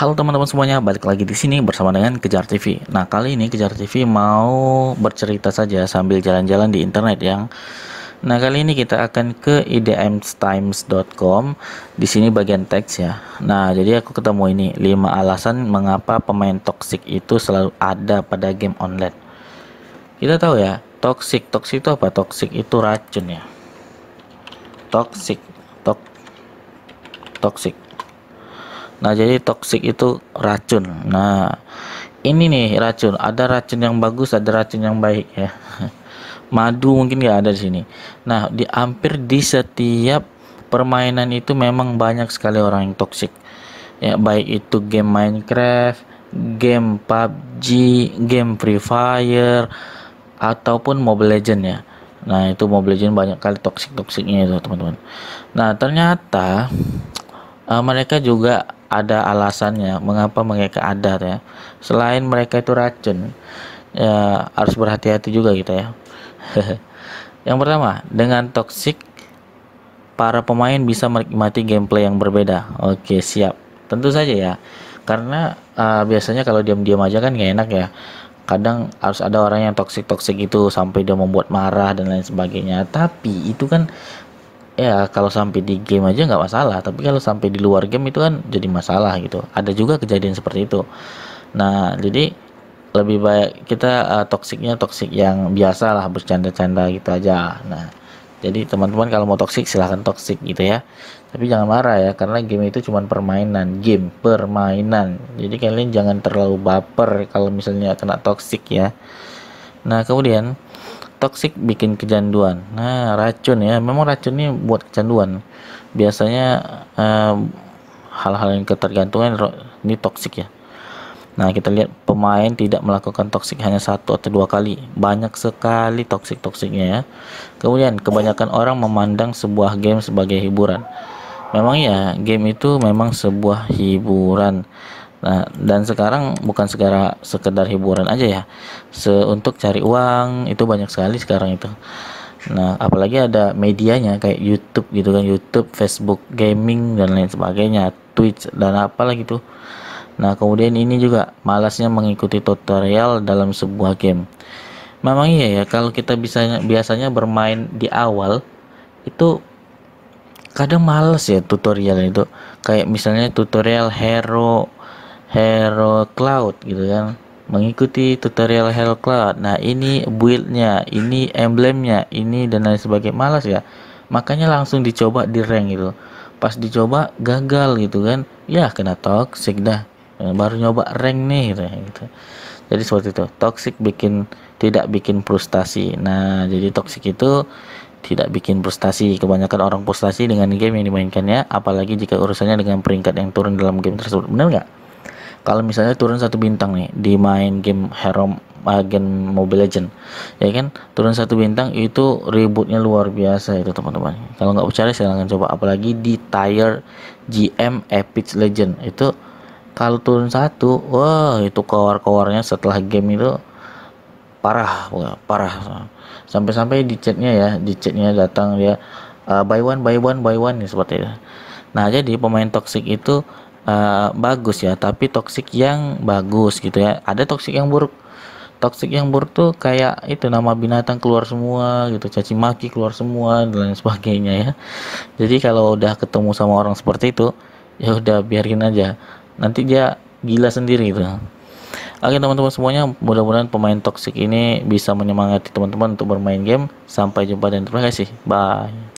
Halo teman-teman semuanya, balik lagi di sini bersama dengan Kejar TV. Nah, kali ini Kejar TV mau bercerita saja sambil jalan-jalan di internet yang Nah, kali ini kita akan ke idmtimes.com. Di sini bagian teks ya. Nah, jadi aku ketemu ini 5 alasan mengapa pemain toksik itu selalu ada pada game online. Kita tahu ya, toksik, toksik itu apa? Toksik itu racun ya. Toksik, tok toksik Nah, jadi toksik itu racun. Nah, ini nih racun. Ada racun yang bagus, ada racun yang baik ya. Madu mungkin nggak ada di sini. Nah, di hampir di setiap permainan itu memang banyak sekali orang yang toksik. Ya, baik itu game Minecraft, game PUBG, game Free Fire ataupun Mobile Legend ya. Nah, itu Mobile Legend banyak kali toksik-toksiknya itu, teman-teman. Nah, ternyata uh, mereka juga ada alasannya mengapa mereka ada ya. Selain mereka itu racun, ya harus berhati-hati juga kita gitu, ya. yang pertama, dengan toxic para pemain bisa menikmati gameplay yang berbeda. Oke, siap. Tentu saja ya. Karena uh, biasanya kalau diam-diam aja kan nggak enak ya. Kadang harus ada orang yang toksik-toksik itu sampai dia membuat marah dan lain sebagainya. Tapi itu kan ya kalau sampai di game aja nggak masalah tapi kalau sampai di luar game itu kan jadi masalah gitu ada juga kejadian seperti itu nah jadi lebih baik kita uh, toksiknya toksik yang biasa lah bercanda-canda gitu aja nah jadi teman-teman kalau mau toksik silahkan toksik gitu ya tapi jangan marah ya karena game itu cuma permainan game permainan jadi kalian jangan terlalu baper kalau misalnya kena toksik ya nah kemudian toksik bikin kecanduan nah racun ya memang racun ini buat kecanduan biasanya eh, hal-hal eh, yang ketergantungan ini toksik ya nah kita lihat pemain tidak melakukan toksik hanya satu atau dua kali banyak sekali toksik toksiknya ya kemudian kebanyakan orang memandang sebuah game sebagai hiburan memang ya game itu memang sebuah hiburan Nah, dan sekarang bukan sekedar sekedar hiburan aja ya. Se untuk cari uang itu banyak sekali sekarang itu. Nah, apalagi ada medianya kayak YouTube gitu kan, YouTube, Facebook gaming dan lain sebagainya, Twitch dan apalagi itu. Nah, kemudian ini juga malasnya mengikuti tutorial dalam sebuah game. Memang iya ya, kalau kita bisa biasanya bermain di awal itu kadang males ya tutorial itu. Kayak misalnya tutorial hero Hero Cloud gitu kan mengikuti tutorial Hero Cloud nah ini buildnya ini emblemnya ini dan lain sebagainya malas ya makanya langsung dicoba di rank gitu pas dicoba gagal gitu kan ya kena toxic dah eh, baru nyoba rank nih gitu, ya, gitu. jadi seperti itu toxic bikin tidak bikin frustasi nah jadi toxic itu tidak bikin frustasi. Kebanyakan orang frustasi dengan game yang dimainkannya, apalagi jika urusannya dengan peringkat yang turun dalam game tersebut. Benar nggak? kalau misalnya turun satu bintang nih di main game Hero uh, game Mobile Legend ya kan turun satu bintang itu ributnya luar biasa itu teman-teman kalau nggak percaya silahkan coba apalagi di Tire GM Epic Legend itu kalau turun satu wah itu keluar kowarnya setelah game itu parah parah sampai-sampai di chatnya ya di chatnya datang ya uh, buy one buy one buy one ya, seperti itu nah jadi pemain toxic itu Eh, bagus ya tapi toksik yang bagus gitu ya ada toksik yang buruk toksik yang buruk tuh kayak itu nama binatang keluar semua gitu caci maki keluar semua dan lain sebagainya ya jadi kalau udah ketemu sama orang seperti itu ya udah biarin aja nanti dia gila sendiri gitu oke teman-teman semuanya mudah-mudahan pemain toksik ini bisa menyemangati teman-teman untuk bermain game sampai jumpa dan terima kasih bye